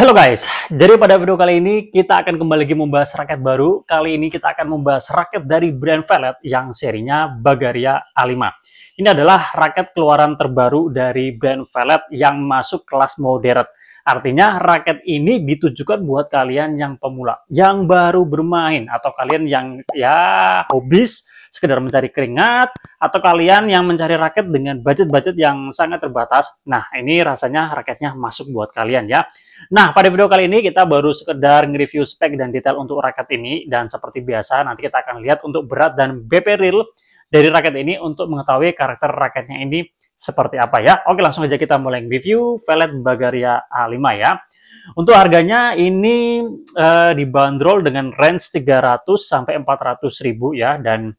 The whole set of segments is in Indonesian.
Halo guys, jadi pada video kali ini kita akan kembali lagi membahas raket baru. Kali ini kita akan membahas raket dari brand Velvet yang serinya Bagaria A5. Ini adalah raket keluaran terbaru dari brand Velvet yang masuk kelas moderate. Artinya raket ini ditujukan buat kalian yang pemula, yang baru bermain atau kalian yang ya hobis sekedar mencari keringat atau kalian yang mencari raket dengan budget-budget yang sangat terbatas. Nah, ini rasanya raketnya masuk buat kalian ya. Nah, pada video kali ini kita baru sekedar nge-review spek dan detail untuk raket ini dan seperti biasa nanti kita akan lihat untuk berat dan BP real dari raket ini untuk mengetahui karakter raketnya ini seperti apa ya. Oke, langsung aja kita mulai review Velet Bagaria A5 ya. Untuk harganya ini eh, dibanderol dengan range 300 sampai 400 ribu ya dan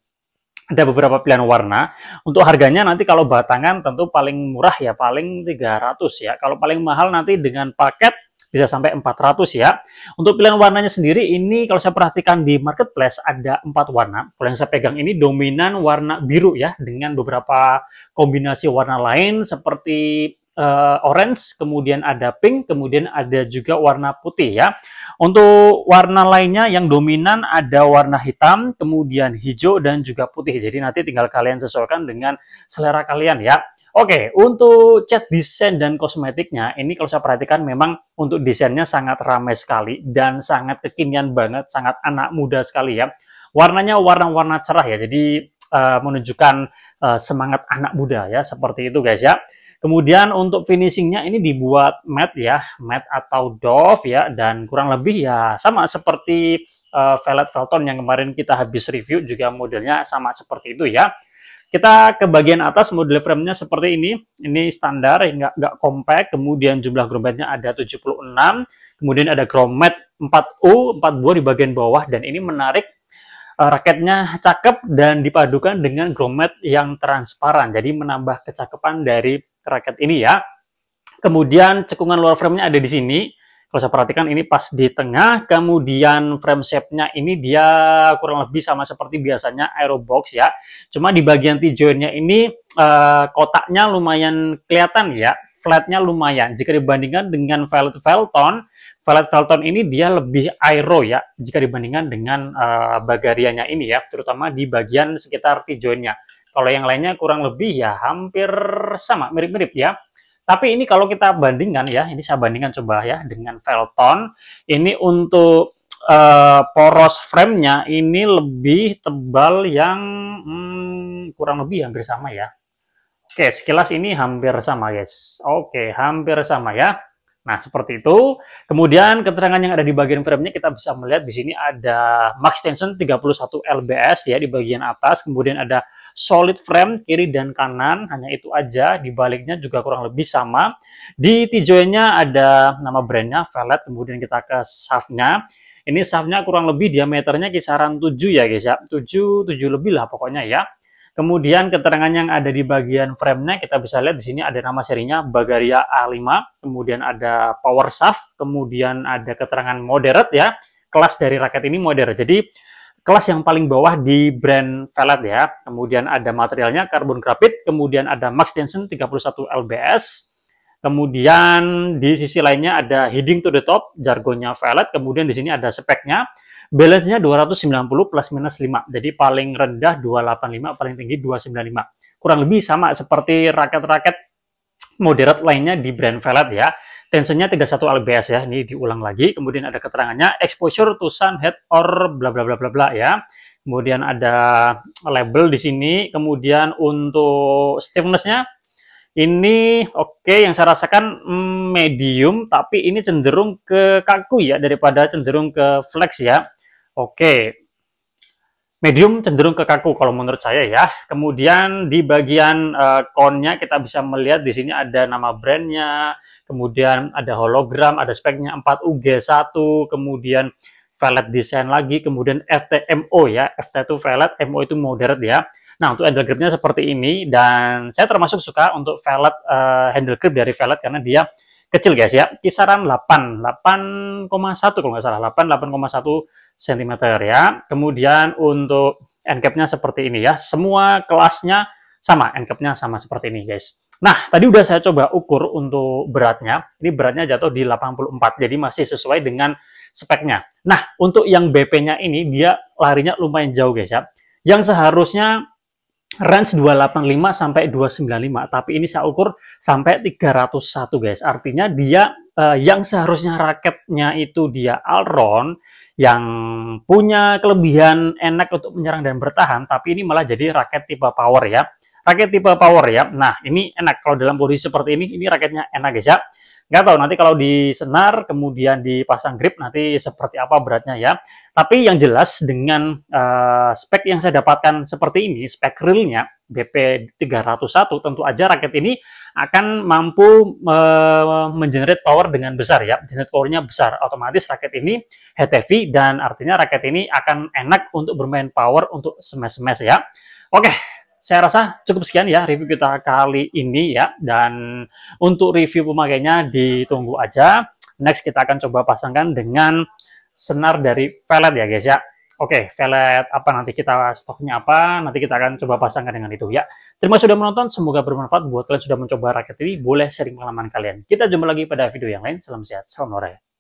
ada beberapa pilihan warna. Untuk harganya nanti kalau batangan tentu paling murah ya paling 300 ya. Kalau paling mahal nanti dengan paket bisa sampai 400 ya. Untuk pilihan warnanya sendiri ini kalau saya perhatikan di marketplace ada empat warna. Kalau yang saya pegang ini dominan warna biru ya dengan beberapa kombinasi warna lain seperti uh, orange, kemudian ada pink, kemudian ada juga warna putih ya. Untuk warna lainnya yang dominan ada warna hitam, kemudian hijau dan juga putih. Jadi nanti tinggal kalian sesuaikan dengan selera kalian ya. Oke, untuk cat desain dan kosmetiknya, ini kalau saya perhatikan memang untuk desainnya sangat ramai sekali dan sangat kekinian banget, sangat anak muda sekali ya. Warnanya warna-warna cerah ya, jadi uh, menunjukkan uh, semangat anak muda ya, seperti itu guys ya. Kemudian untuk finishingnya ini dibuat matte ya, matte atau doff ya, dan kurang lebih ya sama seperti uh, eh, Velvet Felton yang kemarin kita habis review juga modelnya sama seperti itu ya. Kita ke bagian atas model frame-nya seperti ini. Ini standar, nggak, nggak compact. Kemudian jumlah nya ada 76. Kemudian ada grommet 4U, 4 buah di bagian bawah. Dan ini menarik, eh, raketnya cakep dan dipadukan dengan grommet yang transparan. Jadi menambah kecakapan dari raket ini ya. Kemudian cekungan luar frame-nya ada di sini kalau saya perhatikan ini pas di tengah, kemudian frame shape-nya ini dia kurang lebih sama seperti biasanya Aerobox ya. Cuma di bagian t ini uh, kotaknya lumayan kelihatan ya, flatnya lumayan. Jika dibandingkan dengan velvet Velton, velvet Velton ini dia lebih aero ya, jika dibandingkan dengan uh, Bagarianya ini ya, terutama di bagian sekitar t Kalau yang lainnya kurang lebih ya hampir sama, mirip-mirip ya. Tapi ini kalau kita bandingkan ya, ini saya bandingkan coba ya dengan Felton. Ini untuk uh, poros framenya ini lebih tebal yang hmm, kurang lebih hampir sama ya. Oke, sekilas ini hampir sama guys. Oke, hampir sama ya. Nah, seperti itu. Kemudian keterangan yang ada di bagian frame-nya kita bisa melihat di sini ada max tension 31 lbs ya di bagian atas, kemudian ada solid frame kiri dan kanan, hanya itu aja. Di baliknya juga kurang lebih sama. Di tijoinnya ada nama brandnya Velvet, kemudian kita ke shaft nya Ini shaft nya kurang lebih diameternya kisaran 7 ya guys ya, 7, 7 lebih lah pokoknya ya. Kemudian keterangan yang ada di bagian frame-nya kita bisa lihat di sini ada nama serinya Bagaria A5, kemudian ada power shaft, kemudian ada keterangan moderate ya. Kelas dari raket ini moderate. Jadi kelas yang paling bawah di brand Velet ya. Kemudian ada materialnya karbon grafit, kemudian ada max tension 31 lbs. Kemudian di sisi lainnya ada heading to the top, jargonnya Velet, kemudian di sini ada speknya balance-nya 290 plus minus 5. Jadi paling rendah 285, paling tinggi 295. Kurang lebih sama seperti raket-raket moderat lainnya di brand velvet ya. Tensionnya 31 lbs ya, ini diulang lagi. Kemudian ada keterangannya exposure to sun head or bla bla bla bla bla ya. Kemudian ada label di sini. Kemudian untuk stiffness-nya ini oke okay, yang saya rasakan mm, medium tapi ini cenderung ke kaku ya daripada cenderung ke flex ya Oke. Medium cenderung ke kaku kalau menurut saya ya. Kemudian di bagian uh, konnya kita bisa melihat di sini ada nama brandnya, kemudian ada hologram, ada speknya 4 UG1, kemudian velvet desain lagi, kemudian FTMO ya. FT itu velvet, MO itu moderate ya. Nah, untuk handle gripnya seperti ini dan saya termasuk suka untuk velvet uh, eh, handle grip dari velvet karena dia kecil guys ya, kisaran 8, 8,1 kalau nggak salah, 8, 8,1 cm ya. Kemudian untuk endcapnya seperti ini ya, semua kelasnya sama, endcapnya sama seperti ini guys. Nah, tadi udah saya coba ukur untuk beratnya, ini beratnya jatuh di 84, jadi masih sesuai dengan speknya. Nah, untuk yang BP-nya ini, dia larinya lumayan jauh guys ya. Yang seharusnya range 285 sampai 295 tapi ini saya ukur sampai 301 guys artinya dia eh, yang seharusnya raketnya itu dia Alron yang punya kelebihan enak untuk menyerang dan bertahan tapi ini malah jadi raket tipe power ya raket tipe power ya nah ini enak kalau dalam posisi seperti ini ini raketnya enak guys ya Nggak tahu nanti kalau di senar kemudian dipasang grip nanti seperti apa beratnya ya. Tapi yang jelas dengan uh, spek yang saya dapatkan seperti ini, spek realnya BP301 tentu aja raket ini akan mampu uh, mengenerate power dengan besar ya. Generate powernya besar, otomatis raket ini head heavy dan artinya raket ini akan enak untuk bermain power untuk smash-smash ya. Oke, saya rasa cukup sekian ya review kita kali ini ya. Dan untuk review pemakainya ditunggu aja. Next kita akan coba pasangkan dengan senar dari Velet ya guys ya. Oke, velet apa nanti kita stoknya apa, nanti kita akan coba pasangkan dengan itu ya. Terima kasih sudah menonton, semoga bermanfaat buat kalian sudah mencoba raket ini, boleh sharing pengalaman kalian. Kita jumpa lagi pada video yang lain, salam sehat, salam olahraga.